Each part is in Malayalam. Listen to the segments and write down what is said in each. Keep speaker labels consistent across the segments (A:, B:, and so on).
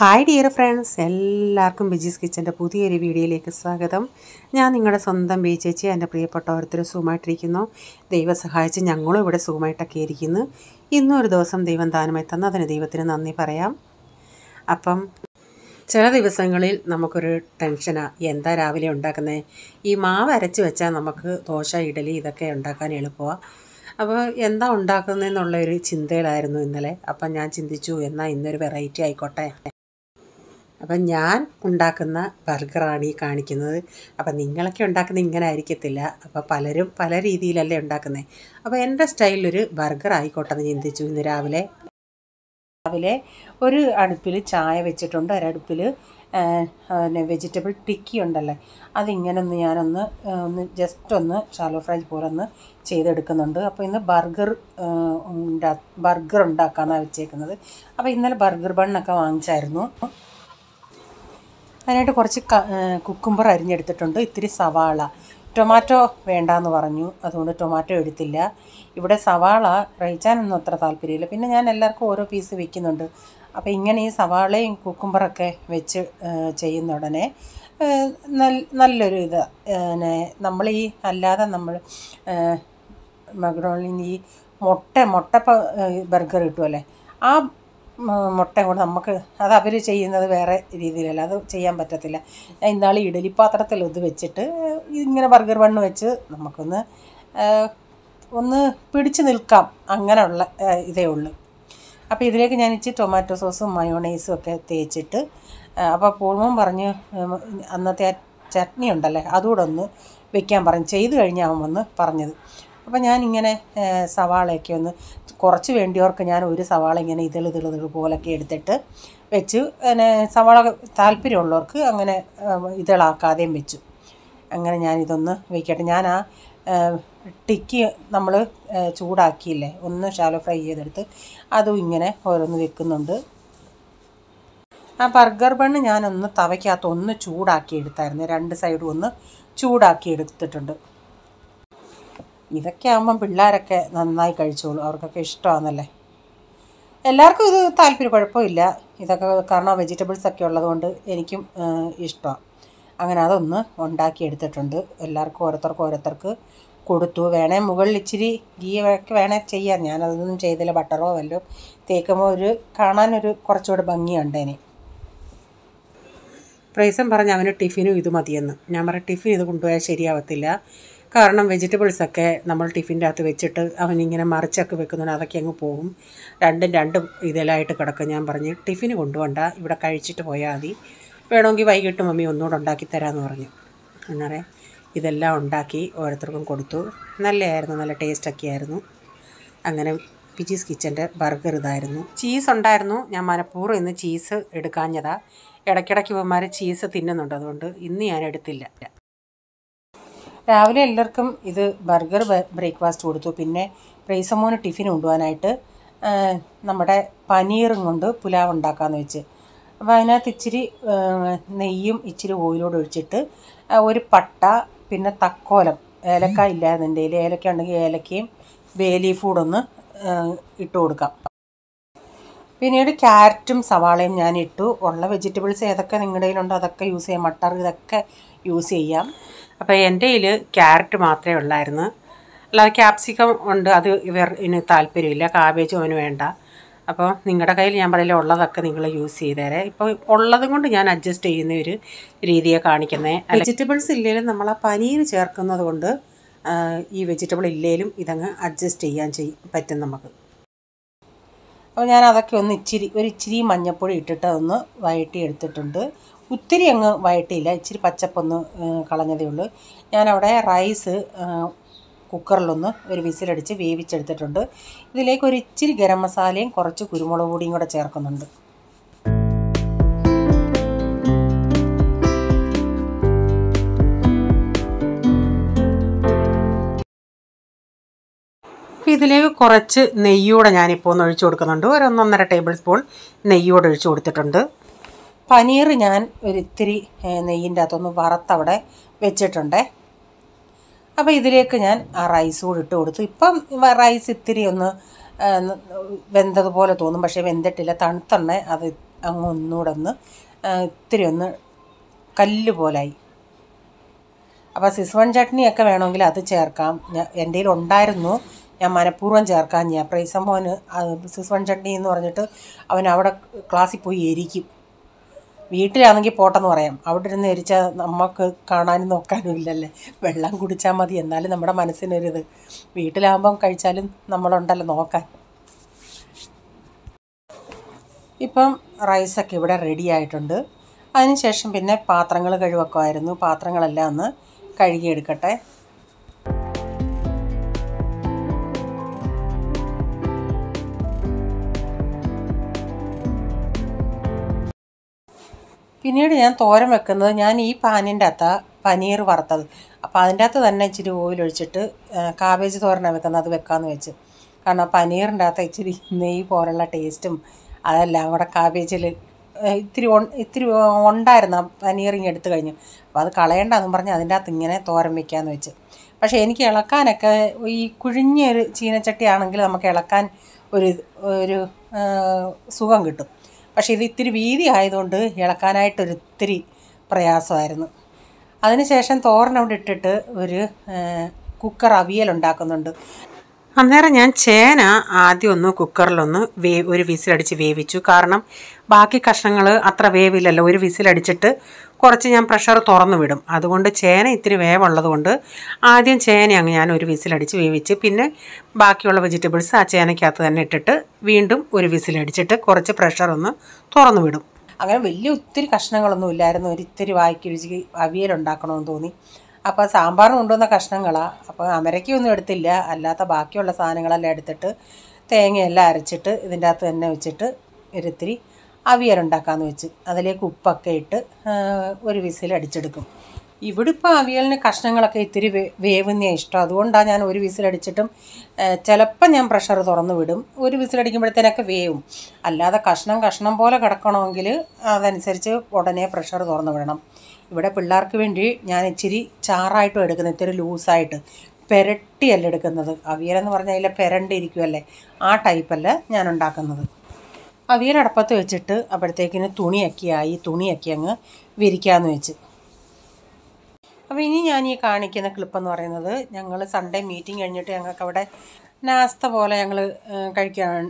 A: ഹായ് ഡിയർ ഫ്രണ്ട്സ് എല്ലാവർക്കും ബിജീസ് കിച്ചൻ്റെ പുതിയൊരു വീഡിയോയിലേക്ക് സ്വാഗതം ഞാൻ നിങ്ങളുടെ സ്വന്തം ബി ചേച്ചി എൻ്റെ പ്രിയപ്പെട്ട ഓരോരുത്തരും സുഖമായിട്ടിരിക്കുന്നു ദൈവം സഹായിച്ച് ഞങ്ങളും ഇവിടെ സുഖമായിട്ടൊക്കെ ഇരിക്കുന്നു ഇന്നും ഒരു ദിവസം ദൈവം ദാനമായി തന്നു അതിന് ദൈവത്തിന് നന്ദി പറയാം അപ്പം ചില ദിവസങ്ങളിൽ നമുക്കൊരു ടെൻഷനാണ് എന്താ രാവിലെ ഉണ്ടാക്കുന്നത് ഈ മാവ് അരച്ച് വെച്ചാൽ നമുക്ക് ദോശ ഇഡലി ഇതൊക്കെ ഉണ്ടാക്കാൻ എളുപ്പമാണ് അപ്പോൾ എന്താ ഉണ്ടാക്കുന്നതെന്നുള്ളൊരു ഒരു ചിന്തയിലായിരുന്നു ഇന്നലെ അപ്പം ഞാൻ ചിന്തിച്ചു എന്നാൽ ഇന്നൊരു വെറൈറ്റി ആയിക്കോട്ടെ അപ്പം ഞാൻ ഉണ്ടാക്കുന്ന ബർഗറാണ് ഈ കാണിക്കുന്നത് അപ്പം നിങ്ങളൊക്കെ ഉണ്ടാക്കുന്നത് ഇങ്ങനെ ആയിരിക്കത്തില്ല അപ്പോൾ പലരും പല രീതിയിലല്ലേ ഉണ്ടാക്കുന്നത് അപ്പോൾ എൻ്റെ സ്റ്റൈലിലൊരു ബർഗർ ആയിക്കോട്ടെ എന്ന് ചിന്തിച്ചു ഇന്ന് രാവിലെ രാവിലെ ഒരു അടുപ്പിൽ ചായ വെച്ചിട്ടുണ്ട് ഒരടുപ്പിൽ പിന്നെ വെജിറ്റബിൾ ടിക്കി ഉണ്ടല്ലേ അതിങ്ങനെ ഒന്ന് ഞാനൊന്ന് ഒന്ന് ജസ്റ്റ് ഒന്ന് ഷാലോ ഫ്രൈ പോലെ ഒന്ന് ചെയ്തെടുക്കുന്നുണ്ട് അപ്പോൾ ഇന്ന് ബർഗർ ഉണ്ടാ ബർഗർ ഉണ്ടാക്കാനാണ് വെച്ചേക്കുന്നത് അപ്പോൾ ഇന്നലെ ബർഗർ ബണ്ണൊക്കെ വാങ്ങിച്ചായിരുന്നു അതിനായിട്ട് കുറച്ച് കുക്കുംബർ അരിഞ്ഞെടുത്തിട്ടുണ്ട് ഇത്തിരി സവാള ടൊമാറ്റോ വേണ്ടാന്ന് പറഞ്ഞു അതുകൊണ്ട് ടൊമാറ്റോ എടുത്തില്ല ഇവിടെ സവാള റയിച്ചാനൊന്നും അത്ര താല്പര്യമില്ല പിന്നെ ഞാൻ എല്ലാവർക്കും ഓരോ പീസ് വെക്കുന്നുണ്ട് അപ്പോൾ ഇങ്ങനെ ഈ സവാളയും കുക്കുംബറൊക്കെ വെച്ച് ചെയ്യുന്ന ഉടനെ നല്ലൊരു ഇത് നമ്മൾ ഈ അല്ലാതെ നമ്മൾ മക്ഡോണിൽ ഈ മുട്ട മുട്ട ബർഗർ കിട്ടുമല്ലേ ആ മുട്ട കൊണ്ട് നമുക്ക് അത് അവർ ചെയ്യുന്നത് വേറെ രീതിയിലല്ല അത് ചെയ്യാൻ പറ്റത്തില്ല ഞാൻ ഇന്നാൾ ഇഡലി ഇത് വെച്ചിട്ട് ഇങ്ങനെ ബർഗർ ബണ്ണ് വെച്ച് നമുക്കൊന്ന് ഒന്ന് പിടിച്ചു നിൽക്കാം അങ്ങനെയുള്ള ഇതേ ഉള്ളൂ അപ്പോൾ ഇതിലേക്ക് ഞാൻ ഇച്ചിരി ടൊമാറ്റോ സോസും മയോണൈസും ഒക്കെ തേച്ചിട്ട് അപ്പോൾ പൂർവ്വം പറഞ്ഞ് അന്നത്തെ ആ ചട്നി ഉണ്ടല്ലേ അതുകൂടെ ഒന്ന് വെക്കാൻ പറഞ്ഞു ചെയ്ത് കഴിഞ്ഞാവുമെന്ന് പറഞ്ഞത് അപ്പോൾ ഞാനിങ്ങനെ സവാളയൊക്കെ ഒന്ന് കുറച്ച് വേണ്ടിയവർക്ക് ഞാൻ ഒരു സവാള ഇങ്ങനെ ഇതൾ ഇതൾ ഇതൾ പോലൊക്കെ എടുത്തിട്ട് വെച്ച് പിന്നെ സവാള താല്പര്യമുള്ളവർക്ക് അങ്ങനെ ഇതളാക്കാതെയും വെച്ചു അങ്ങനെ ഞാനിതൊന്ന് വയ്ക്കട്ടെ ഞാൻ ആ ടിക്കി നമ്മൾ ചൂടാക്കിയില്ലേ ഒന്ന് ഷാലോ ഫ്രൈ ചെയ്തെടുത്ത് അതും ഇങ്ങനെ ഓരോന്ന് വെക്കുന്നുണ്ട് ആ ബർഗർ ബണ്ണ് ഞാനൊന്ന് തവയ്ക്കകത്ത് ഒന്ന് ചൂടാക്കി എടുത്തായിരുന്നു രണ്ട് സൈഡും ഒന്ന് ചൂടാക്കി എടുത്തിട്ടുണ്ട് ഇതൊക്കെ ആകുമ്പം പിള്ളേരൊക്കെ നന്നായി കഴിച്ചോളും അവർക്കൊക്കെ ഇഷ്ടമാണെന്നല്ലേ എല്ലാവർക്കും ഇത് താല്പര്യം കുഴപ്പമില്ല ഇതൊക്കെ കാരണം വെജിറ്റബിൾസ് ഒക്കെ ഉള്ളതുകൊണ്ട് എനിക്കും ഇഷ്ടമാണ് അങ്ങനെ അതൊന്ന് എടുത്തിട്ടുണ്ട് എല്ലാവർക്കും ഓരോരുത്തർക്കും ഓരോരുത്തർക്ക് കൊടുത്തു വേണേ മുകളിൽ ഇച്ചിരി ഗീ ഒക്കെ വേണേ ചെയ്യാം ഞാനതൊന്നും ചെയ്തില്ല ബട്ടറോ വല്ലതും തേക്കുമ്പോൾ ഒരു കാണാനൊരു കുറച്ചുകൂടെ ഭംഗിയുണ്ട് ഇനി പ്രൈസം പറഞ്ഞ് അവന് ടിഫിനും ഇത് മതിയെന്ന് ഞാൻ പറഞ്ഞ ടിഫിൻ ഇത് കൊണ്ടുപോയാൽ ശരിയാവത്തില്ല കാരണം വെജിറ്റബിൾസൊക്കെ നമ്മൾ ടിഫിൻ്റെ അകത്ത് വെച്ചിട്ട് അവനിങ്ങനെ മറിച്ചൊക്കെ വെക്കുന്നുണ്ട് അതൊക്കെ അങ്ങ് പോകും രണ്ടും രണ്ടും ഇതിലായിട്ട് കിടക്കും ഞാൻ പറഞ്ഞ് ടിഫിന് കൊണ്ടുപോണ്ട ഇവിടെ കഴിച്ചിട്ട് പോയാൽ മതി വേണമെങ്കിൽ വൈകിട്ട് മമ്മി ഒന്നുകൂടെ ഉണ്ടാക്കി തരാമെന്ന് പറഞ്ഞു അങ്ങനെ ഇതെല്ലാം ഉണ്ടാക്കി ഓരോരുത്തർക്കും കൊടുത്തു നല്ലതായിരുന്നു നല്ല ടേസ്റ്റൊക്കെ ആയിരുന്നു അങ്ങനെ പിജീസ് കിച്ചൻ്റെ ബർഗർ ഇതായിരുന്നു ചീസ് ഉണ്ടായിരുന്നു ഞാൻ മനഃപൂർവ്വം ഇന്ന് ചീസ് എടുക്കാഞ്ഞതാണ് ഇടയ്ക്കിടയ്ക്ക് ഇവന്മാർ ചീസ് തിന്നുന്നുണ്ട് അതുകൊണ്ട് ഇന്ന് ഞാൻ എടുത്തില്ല രാവിലെ എല്ലാവർക്കും ഇത് ബർഗർ ബ്രേക്ക്ഫാസ്റ്റ് കൊടുത്തു പിന്നെ പ്രൈസമോന് ടിഫിൻ കൊണ്ടുപോകാനായിട്ട് നമ്മുടെ പനീറും കൊണ്ട് പുലാവ് ഉണ്ടാക്കാമെന്ന് വെച്ച് അപ്പോൾ അതിനകത്ത് ഇച്ചിരി നെയ്യും ഇച്ചിരി ഓയിലോട് ഒഴിച്ചിട്ട് ഒരു പട്ട പിന്നെ തക്കോലം ഏലക്ക ഇല്ലായിരുന്നുണ്ടെങ്കിൽ ഏലക്ക ഉണ്ടെങ്കിൽ ഏലക്കയും ബേലി ഫൂഡൊന്ന് ഇട്ട് കൊടുക്കാം പിന്നീട് ക്യാരറ്റും സവാളയും ഞാൻ ഇട്ടു ഉള്ള വെജിറ്റബിൾസ് ഏതൊക്കെ നിങ്ങളുടെ കയ്യിലുണ്ടോ അതൊക്കെ യൂസ് ചെയ്യാം മട്ടർ ഇതൊക്കെ യൂസ് ചെയ്യാം അപ്പോൾ എൻ്റെ കയ്യിൽ ക്യാരറ്റ് മാത്രമേ ഉള്ളായിരുന്നു അല്ലാതെ ക്യാപ്സിക്കം ഉണ്ട് അത് ഇവർ ഇനി താല്പര്യമില്ല കാബേജ് അവന് വേണ്ട അപ്പോൾ നിങ്ങളുടെ കയ്യിൽ ഞാൻ പറയില്ല ഉള്ളതൊക്കെ നിങ്ങൾ യൂസ് ചെയ്തേരെ ഇപ്പോൾ ഉള്ളതും കൊണ്ട് ഞാൻ അഡ്ജസ്റ്റ് ചെയ്യുന്ന ഒരു രീതിയെ കാണിക്കുന്നത് വെജിറ്റബിൾസ് ഇല്ലെങ്കിലും നമ്മൾ ആ പനീർ ചേർക്കുന്നത് കൊണ്ട് ഈ വെജിറ്റബിൾ ഇല്ലെങ്കിലും ഇതങ്ങ് അഡ്ജസ്റ്റ് ചെയ്യാൻ ചെയ്യും പറ്റും നമുക്ക് അപ്പോൾ ഞാൻ അതൊക്കെ ഒന്ന് ഇച്ചിരി ഒരു ഇച്ചിരി മഞ്ഞപ്പൊടി ഇട്ടിട്ട് ഒന്ന് എടുത്തിട്ടുണ്ട് ഒത്തിരി അങ്ങ് വഴറ്റിയില്ല ഇച്ചിരി പച്ചപ്പൊന്ന് കളഞ്ഞതേ ഉള്ളൂ ഞാനവിടെ റൈസ് കുക്കറിലൊന്ന് ഒരു വിസിലടിച്ച് വേവിച്ചെടുത്തിട്ടുണ്ട് ഇതിലേക്ക് ഒരു ഇച്ചിരി ഗരം മസാലയും കുറച്ച് കുരുമുളക് പൊടിയും കൂടെ ചേർക്കുന്നുണ്ട് ഇതിലേക്ക് കുറച്ച് നെയ്യൂടെ ഞാനിപ്പോൾ ഒന്ന് ഒഴിച്ചു കൊടുക്കുന്നുണ്ട് ഒരു ഒന്നൊന്നര ടേബിൾ സ്പൂൺ നെയ്യൂടെ ഒഴിച്ചു കൊടുത്തിട്ടുണ്ട് പനീർ ഞാൻ ഒരിത്തിരി നെയ്യിൻ്റെ അകത്തൊന്ന് വറുത്തവിടെ വെച്ചിട്ടുണ്ടേ അപ്പോൾ ഇതിലേക്ക് ഞാൻ ആ റൈസ് കൂടി ഇട്ട് കൊടുത്തു ഇപ്പം റൈസ് ഇത്തിരി ഒന്ന് വെന്തതുപോലെ തോന്നും പക്ഷേ വെന്തിട്ടില്ല തണുത്തെണ്ണ അത് അങ്ങ് ഒന്നുകൂടെ ഒന്ന് ഇത്തിരി ഒന്ന് കല്ല് പോലായി അപ്പോൾ സിസ്വൺ ചട്നിയൊക്കെ വേണമെങ്കിൽ അത് ചേർക്കാം ഞാൻ എൻ്റെ ഉണ്ടായിരുന്നു ഞാൻ മനഃപൂർവ്വം ചേർക്കാൻ ഞാൻ പ്രൈസമോന് സിസ്വൺ ചട്നി എന്ന് പറഞ്ഞിട്ട് അവൻ അവിടെ ക്ലാസ്സിൽ പോയി എരിക്കും വീട്ടിലാണെങ്കിൽ പോട്ടെന്ന് പറയാം അവിടെ ഇരുന്ന് എരിച്ചാൽ നമുക്ക് കാണാനും നോക്കാനും ഇല്ലല്ലേ വെള്ളം കുടിച്ചാൽ മതി എന്നാലും നമ്മുടെ മനസ്സിനൊരിത് വീട്ടിലാകുമ്പം കഴിച്ചാലും നമ്മളുണ്ടല്ലോ നോക്കാൻ ഇപ്പം റൈസൊക്കെ ഇവിടെ റെഡി ആയിട്ടുണ്ട് അതിനുശേഷം പിന്നെ പാത്രങ്ങൾ കഴിവൊക്കെ ആയിരുന്നു പാത്രങ്ങളെല്ലാം ഒന്ന് കഴുകിയെടുക്കട്ടെ പിന്നീട് ഞാൻ തോരൻ വെക്കുന്നത് ഞാൻ ഈ പാനിൻ്റെ അകത്ത പനീർ വറുത്തത് അപ്പോൾ അതിൻ്റെ അകത്ത് തന്നെ ഇച്ചിരി ഓയിലൊഴിച്ചിട്ട് കാബേജ് തോരനാണ് വെക്കുന്നത് അത് വെക്കാമെന്ന് വെച്ച് കാരണം പനീറിൻ്റെ അകത്ത് ഇച്ചിരി നെയ്യ് പോലുള്ള ടേസ്റ്റും അതെല്ലാം അവിടെ കാബേജിൽ ഇത്തിരി ഇത്തിരി ഉണ്ടായിരുന്നു പനീറിങ് എടുത്തു കഴിഞ്ഞു അപ്പോൾ അത് കളയേണ്ടതെന്ന് പറഞ്ഞ് അതിൻ്റെ അകത്ത് ഇങ്ങനെ തോരൻ വെക്കാമെന്ന് വെച്ച് പക്ഷേ എനിക്ക് ഇളക്കാനൊക്കെ ഈ കുഴിഞ്ഞൊരു ചീനച്ചട്ടിയാണെങ്കിൽ നമുക്ക് ഇളക്കാൻ ഒരു ഒരു സുഖം കിട്ടും പക്ഷേ ഇത് ഇത്തിരി വീതി ആയതുകൊണ്ട് ഇളക്കാനായിട്ട് ഒരിത്തിരി പ്രയാസമായിരുന്നു അതിനുശേഷം തോരനവിടെ ഇട്ടിട്ട് ഒരു കുക്കർ അവിയൽ ഉണ്ടാക്കുന്നുണ്ട് അന്നേരം ഞാൻ ചേന ആദ്യം ഒന്ന് കുക്കറിലൊന്ന് വേ ഒരു വിസിലടിച്ച് വേവിച്ചു കാരണം ബാക്കി കഷ്ണങ്ങൾ അത്ര വേവില്ലല്ലോ ഒരു വിസിലടിച്ചിട്ട് കുറച്ച് ഞാൻ പ്രഷർ തുറന്നു വിടും അതുകൊണ്ട് ചേന ഇത്തിരി വേവുള്ളത് കൊണ്ട് ആദ്യം ചേന അങ്ങ് ഞാൻ ഒരു വിസിലടിച്ച് വേവിച്ച് പിന്നെ ബാക്കിയുള്ള വെജിറ്റബിൾസ് ആ ചേനയ്ക്കകത്ത് തന്നെ ഇട്ടിട്ട് വീണ്ടും ഒരു വിസിലടിച്ചിട്ട് കുറച്ച് പ്രഷർ ഒന്ന് തുറന്നു വിടും അങ്ങനെ വലിയ ഒത്തിരി കഷ്ണങ്ങളൊന്നും ഇല്ലായിരുന്നു ഒരു ഇത്തിരി വായിക്ക് രുചിക്ക് അവിയലുണ്ടാക്കണമെന്ന് തോന്നി അപ്പോൾ സാമ്പാർ കൊണ്ടുവന്ന കഷ്ണങ്ങളാണ് അപ്പോൾ അമരയ്ക്കൊന്നും എടുത്തില്ല അല്ലാത്ത ബാക്കിയുള്ള സാധനങ്ങളെല്ലാം എടുത്തിട്ട് തേങ്ങയെല്ലാം അരച്ചിട്ട് ഇതിൻ്റെ അകത്ത് തന്നെ വെച്ചിട്ട് ഒരിത്തിരി അവിയലുണ്ടാക്കാമെന്ന് വെച്ച് അതിലേക്ക് ഉപ്പൊക്കെ ഇട്ട് ഒരു വിസിൽ അടിച്ചെടുക്കും ഇവിടെ ഇപ്പോൾ അവിയലിന് കഷ്ണങ്ങളൊക്കെ ഇത്തിരി വേവുന്നേ ഇഷ്ടം അതുകൊണ്ടാണ് ഞാൻ ഒരു വിസിൽ അടിച്ചിട്ടും ചിലപ്പോൾ ഞാൻ പ്രഷർ തുറന്നു വിടും ഒരു വിസിൽ അടിക്കുമ്പോഴത്തേനൊക്കെ വേവും അല്ലാതെ കഷ്ണം കഷ്ണം പോലെ കിടക്കണമെങ്കിൽ അതനുസരിച്ച് ഉടനെ പ്രഷർ തുറന്നു വിടണം ഇവിടെ പിള്ളേർക്ക് വേണ്ടി ഞാൻ ഇച്ചിരി ചാറായിട്ടും എടുക്കുന്നത് ഇത്തിരി ലൂസായിട്ട് പെരട്ടിയല്ല എടുക്കുന്നത് അവിയലെന്ന് പറഞ്ഞാൽ അതിൽ പെരണ്ടിരിക്കുമല്ലേ ആ ടൈപ്പല്ല ഞാൻ ഉണ്ടാക്കുന്നത് അവിയൽ അടപ്പത്ത് വെച്ചിട്ട് അപ്പോഴത്തേക്കിന് തുണിയൊക്കെ ആയി തുണിയൊക്കെ അങ്ങ് വിരിക്കാമെന്ന് വെച്ച് അപ്പോൾ ഇനി ഞാൻ ഈ കാണിക്കുന്ന ക്ലിപ്പ് എന്ന് പറയുന്നത് ഞങ്ങൾ സൺഡേ മീറ്റിംഗ് കഴിഞ്ഞിട്ട് ഞങ്ങൾക്ക് അവിടെ നാസ്ത പോലെ ഞങ്ങൾ കഴിക്കാൻ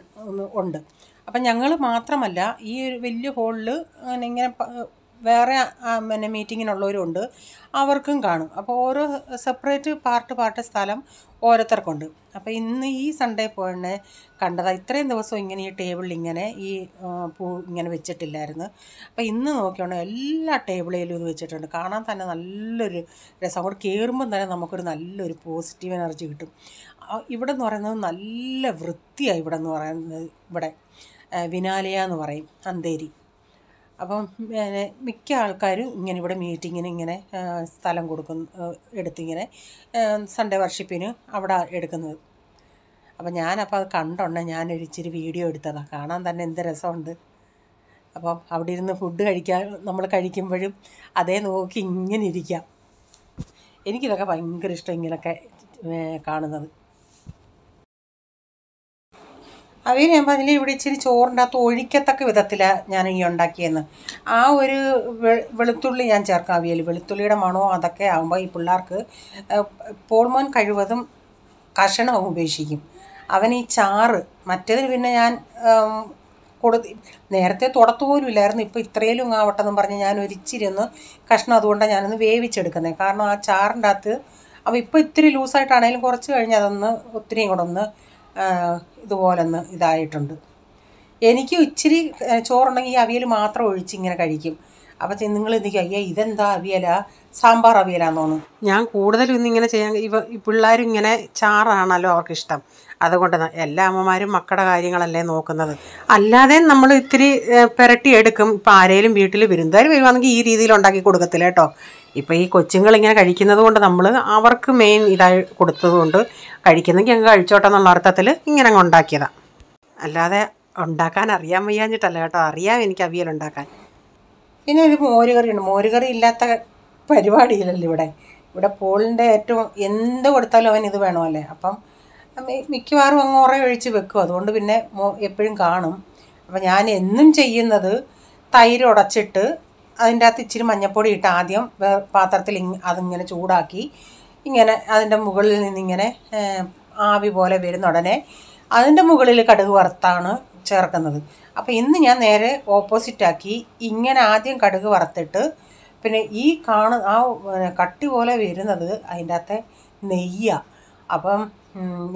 A: ഉണ്ട് അപ്പം ഞങ്ങൾ മാത്രമല്ല ഈ ഒരു വലിയ ഹോളിൽ ഇങ്ങനെ വേറെ പിന്നെ മീറ്റിങ്ങിനുള്ളവരുണ്ട് അവർക്കും കാണും അപ്പോൾ ഓരോ സെപ്പറേറ്റ് പാർട്ട് പാർട്ട് സ്ഥലം ഓരോരുത്തർക്കുണ്ട് അപ്പോൾ ഇന്ന് ഈ സൺഡേ പോയിനെ കണ്ടതാണ് ഇത്രയും ദിവസം ഇങ്ങനെ ഈ ടേബിളിൽ ഇങ്ങനെ ഈ പൂ ഇങ്ങനെ വെച്ചിട്ടില്ലായിരുന്നു അപ്പോൾ ഇന്ന് നോക്കിയോണേ എല്ലാ ടേബിളിലും ഇത് വെച്ചിട്ടുണ്ട് കാണാൻ തന്നെ നല്ലൊരു രസം അവിടെ കയറുമ്പം തന്നെ നമുക്കൊരു നല്ലൊരു പോസിറ്റീവ് എനർജി കിട്ടും ഇവിടെ എന്ന് പറയുന്നത് നല്ല വൃത്തിയാണ് ഇവിടെ എന്ന് പറയുന്നത് ഇവിടെ വിനാലയ എന്ന് പറയും അന്തേരി അപ്പം മിക്ക ആൾക്കാരും ഇങ്ങനെ ഇവിടെ മീറ്റിങ്ങിന് ഇങ്ങനെ സ്ഥലം കൊടുക്കുന്ന എടുത്തിങ്ങനെ സൺഡേ വർഷിപ്പിന് അവിടെ എടുക്കുന്നത് അപ്പം ഞാനപ്പോൾ അത് കണ്ടോണ്ടേ ഞാനൊരു ഇച്ചിരി വീഡിയോ എടുത്തതാണ് കാണാൻ തന്നെ എന്ത് രസമുണ്ട് അപ്പം അവിടെ ഇരുന്ന് ഫുഡ് കഴിക്കാൻ നമ്മൾ കഴിക്കുമ്പോഴും അതേ നോക്കി ഇങ്ങനെ ഇരിക്കാം എനിക്കിതൊക്കെ ഭയങ്കര ഇഷ്ടം ഇങ്ങനെയൊക്കെ കാണുന്നത് അവർ ഞാൻ അതിൽ ഇവിടെ ഇച്ചിരി ചോറിൻ്റെ അകത്ത് ഒഴിക്കത്തക്ക വിധത്തിലാണ് ഞാൻ ഈ ഉണ്ടാക്കിയെന്ന് ആ ഒരു വെളുത്തുള്ളി ഞാൻ ചേർക്കാം അവിയൽ വെളുത്തുള്ളിയുടെ മണവും അതൊക്കെ ആകുമ്പോൾ ഈ പിള്ളേർക്ക് പോൾമോൻ കഴിവതും കഷണവും ഉപേക്ഷിക്കും അവൻ ഈ ചാറ് മറ്റേതിൽ പിന്നെ ഞാൻ കൊടു നേരത്തെ തുടത്തു പോലും ഇല്ലായിരുന്നു ഇപ്പോൾ ഇത്രയിലും ആവട്ടെന്ന് പറഞ്ഞ് ഞാൻ ഒരിച്ചിരി ഒന്ന് കഷ്ണം അതുകൊണ്ടാണ് ഞാനൊന്ന് വേവിച്ചെടുക്കുന്നത് കാരണം ആ ചാറിൻ്റെ അകത്ത് അപ്പോൾ ഇപ്പോൾ ഇത്തിരി ലൂസായിട്ടാണെങ്കിലും കുറച്ച് കഴിഞ്ഞ് അതൊന്ന് ഒത്തിരിയും കൂടെ ഒന്ന് ഇതുപോലൊന്ന് ഇതായിട്ടുണ്ട് എനിക്ക് ഇച്ചിരി ചോറുണ്ടെങ്കിൽ അവിയൽ മാത്രം ഒഴിച്ച് ഇങ്ങനെ കഴിക്കും അപ്പോൾ നിങ്ങൾ എന്തിക്കും അയ്യേ ഇതെന്താ അവിയലാ സാമ്പാർ അവിയലാന്ന് തോന്നുന്നു ഞാൻ കൂടുതലും ഇങ്ങനെ ചെയ്യാൻ ഇവ ഇങ്ങനെ ചാറാണല്ലോ അവർക്കിഷ്ടം അതുകൊണ്ട് എല്ലാ അമ്മമാരും മക്കളുടെ കാര്യങ്ങളല്ലേ നോക്കുന്നത് അല്ലാതെ നമ്മൾ ഇത്തിരി എടുക്കും ഇപ്പം ആരേലും വീട്ടിൽ വിരുന്നുകാർ വരുവാണെങ്കിൽ ഈ രീതിയിൽ ഉണ്ടാക്കി കൊടുക്കത്തില്ല കേട്ടോ ഇപ്പം ഈ കൊച്ചുങ്ങൾ ഇങ്ങനെ കഴിക്കുന്നത് കൊണ്ട് നമ്മൾ അവർക്ക് മെയിൻ ഇതായി കൊടുത്തതുകൊണ്ട് കഴിക്കുന്നെങ്കിൽ അങ്ങ് കഴിച്ചോട്ടെ എന്നുള്ള അർത്ഥത്തിൽ ഇങ്ങനെ അങ്ങ് ഉണ്ടാക്കിയതാണ് അല്ലാതെ ഉണ്ടാക്കാൻ അറിയാൻ വയ്യാഞ്ഞിട്ടല്ല കേട്ടോ അറിയാം എനിക്ക് അവിയൽ ഉണ്ടാക്കാൻ പിന്നെ ഒരു ഉണ്ട് മോരുകറി ഇല്ലാത്ത പരിപാടിയില്ലല്ലോ ഇവിടെ ഇവിടെ പോളിൻ്റെ ഏറ്റവും എന്ത് കൊടുത്താലും അവൻ ഇത് വേണമല്ലേ അപ്പം മിക്കവാറും അങ്ങ് ഉറ ഒഴിച്ച് വെക്കും അതുകൊണ്ട് പിന്നെ എപ്പോഴും കാണും അപ്പോൾ ഞാൻ എന്നും ചെയ്യുന്നത് തൈര് ഉടച്ചിട്ട് അതിൻ്റെ അകത്ത് ഇച്ചിരി മഞ്ഞപ്പൊടി ഇട്ട് ആദ്യം പാത്രത്തിൽ അതിങ്ങനെ ചൂടാക്കി ഇങ്ങനെ അതിൻ്റെ മുകളിൽ നിന്നിങ്ങനെ ആവി പോലെ വരുന്ന ഉടനെ അതിൻ്റെ മുകളിൽ കടുക് വറുത്താണ് ചേർക്കുന്നത് അപ്പോൾ ഇന്ന് ഞാൻ നേരെ ഓപ്പോസിറ്റാക്കി ഇങ്ങനെ ആദ്യം കടുക് വറുത്തിട്ട് പിന്നെ ഈ കാണു ആ കട്ടി പോലെ വരുന്നത് അതിൻ്റെ അകത്തെ നെയ്യാണ് അപ്പം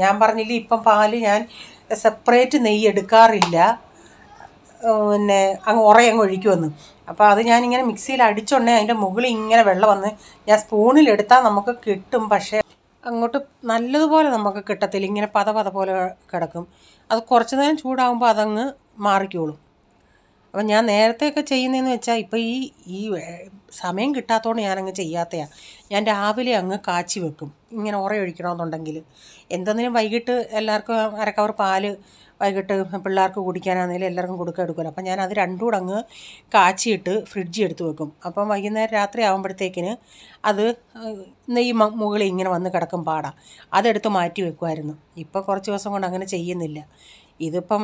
A: ഞാൻ പറഞ്ഞില്ലേ ഇപ്പം പാല് ഞാൻ സെപ്പറേറ്റ് നെയ്യ് എടുക്കാറില്ല പിന്നെ അങ്ങ് അങ്ങ് ഒഴിക്കുമെന്ന് അപ്പോൾ അത് ഞാനിങ്ങനെ മിക്സിയിൽ അടിച്ചുണ്ടേ അതിൻ്റെ മുകളിൽ ഇങ്ങനെ വെള്ളം വന്ന് ഞാൻ സ്പൂണിലെടുത്താൽ നമുക്ക് കിട്ടും പക്ഷേ അങ്ങോട്ട് നല്ലതുപോലെ നമുക്ക് കിട്ടത്തില്ല ഇങ്ങനെ പത പത പോലെ കിടക്കും അത് കുറച്ച് നേരം ചൂടാകുമ്പോൾ അതങ്ങ് മാറിക്കോളും അപ്പം ഞാൻ നേരത്തെയൊക്കെ ചെയ്യുന്നതെന്ന് വെച്ചാൽ ഇപ്പം ഈ ഈ സമയം കിട്ടാത്തതുകൊണ്ട് ഞാനങ്ങ് ചെയ്യാത്തതാണ് ഞാൻ രാവിലെ അങ്ങ് കാച്ചി വെക്കും ഇങ്ങനെ ഉറയൊഴിക്കണമെന്നുണ്ടെങ്കിൽ എന്തെങ്കിലും വൈകിട്ട് എല്ലാവർക്കും അരക്കവർ പാല് വൈകിട്ട് പിള്ളേർക്ക് കുടിക്കാനാണെങ്കിലും എല്ലാവർക്കും കൊടുക്കുക എടുക്കുമല്ലോ അപ്പം ഞാൻ അത് രണ്ടും കൂടെ അങ്ങ് കാച്ചിയിട്ട് ഫ്രിഡ്ജ് എടുത്ത് വെക്കും അപ്പം വൈകുന്നേരം രാത്രി ആകുമ്പോഴത്തേക്കിന് അത് നെയ്യ് മുകളിൽ ഇങ്ങനെ വന്ന് കിടക്കും പാടാം അതെടുത്ത് മാറ്റി വെക്കുമായിരുന്നു ഇപ്പോൾ കുറച്ച് ദിവസം കൊണ്ട് അങ്ങനെ ചെയ്യുന്നില്ല ഇതിപ്പം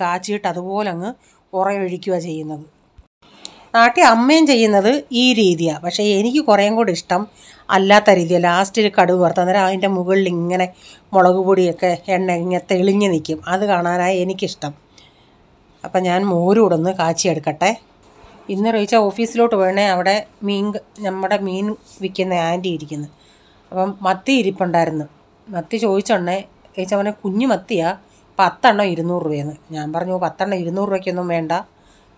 A: കാച്ചിയിട്ട് അതുപോലെ അങ്ങ് ഉറയൊഴിക്കുക ചെയ്യുന്നത് നാട്ടിൽ അമ്മയും ചെയ്യുന്നത് ഈ രീതിയാണ് പക്ഷേ എനിക്ക് കുറേയും കൂടി ഇഷ്ടം അല്ലാത്ത രീതിയാണ് ഒരു കടുവ് വറുത്ത അന്നേരം അതിൻ്റെ മുകളിൽ ഇങ്ങനെ മുളക് പൊടിയൊക്കെ എണ്ണ ഇങ്ങനെ തെളിഞ്ഞ് നിൽക്കും അത് കാണാനായി എനിക്കിഷ്ടം അപ്പം ഞാൻ മോരൂടൊന്ന് കാച്ചിയെടുക്കട്ടെ ഇന്ന് റീച്ച ഓഫീസിലോട്ട് പോയണേ അവിടെ മീൻ നമ്മുടെ മീൻ വിൽക്കുന്ന ആൻറ്റി ഇരിക്കുന്നു അപ്പം മത്തി ഇരിപ്പുണ്ടായിരുന്നു മത്തി ചോദിച്ചോണ്ടേ ചേച്ചി അവനെ കുഞ്ഞു മത്തിയാണ് പത്തെണ്ണം ഇരുന്നൂറ് രൂപയെന്ന് ഞാൻ പറഞ്ഞു പത്തെണ്ണം ഇരുന്നൂറ് രൂപയ്ക്കൊന്നും വേണ്ട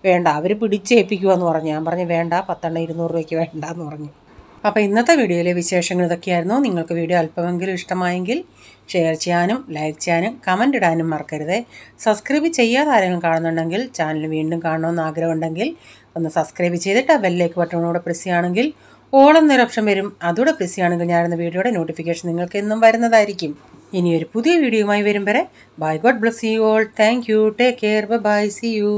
A: വേണ്ട അവർ പിടിച്ചേൽപ്പിക്കുമെന്ന് പറഞ്ഞു ഞാൻ പറഞ്ഞു വേണ്ട പത്തെണ്ണം ഇരുന്നൂറ് രൂപയ്ക്ക് വേണ്ട എന്ന് പറഞ്ഞു അപ്പോൾ ഇന്നത്തെ വീഡിയോയിലെ വിശേഷങ്ങൾ ഇതൊക്കെയായിരുന്നു നിങ്ങൾക്ക് വീഡിയോ അല്പമെങ്കിലും ഇഷ്ടമായെങ്കിൽ ഷെയർ ചെയ്യാനും ലൈക്ക് ചെയ്യാനും കമൻ്റ് ഇടാനും മറക്കരുത് സബ്സ്ക്രൈബ് ചെയ്യാതെ ആരെങ്കിലും കാണുന്നുണ്ടെങ്കിൽ ചാനൽ വീണ്ടും കാണണമെന്ന് ആഗ്രഹമുണ്ടെങ്കിൽ ഒന്ന് സബ്സ്ക്രൈബ് ചെയ്തിട്ട് ആ ബെല്ലേക്ക് ബട്ടണോടെ പ്രസ് ചെയ്യുകയാണെങ്കിൽ ഓണം നിരപ്ഷം വരും അതോടെ പ്രസ് ചെയ്യുകയാണെങ്കിൽ ഞാനിരുന്ന വീഡിയോയുടെ നോട്ടിഫിക്കേഷൻ നിങ്ങൾക്ക് എന്നും വരുന്നതായിരിക്കും ഇനിയൊരു പുതിയ വീഡിയോയുമായി വരും വരെ bye God bless you all thank you take care bye see U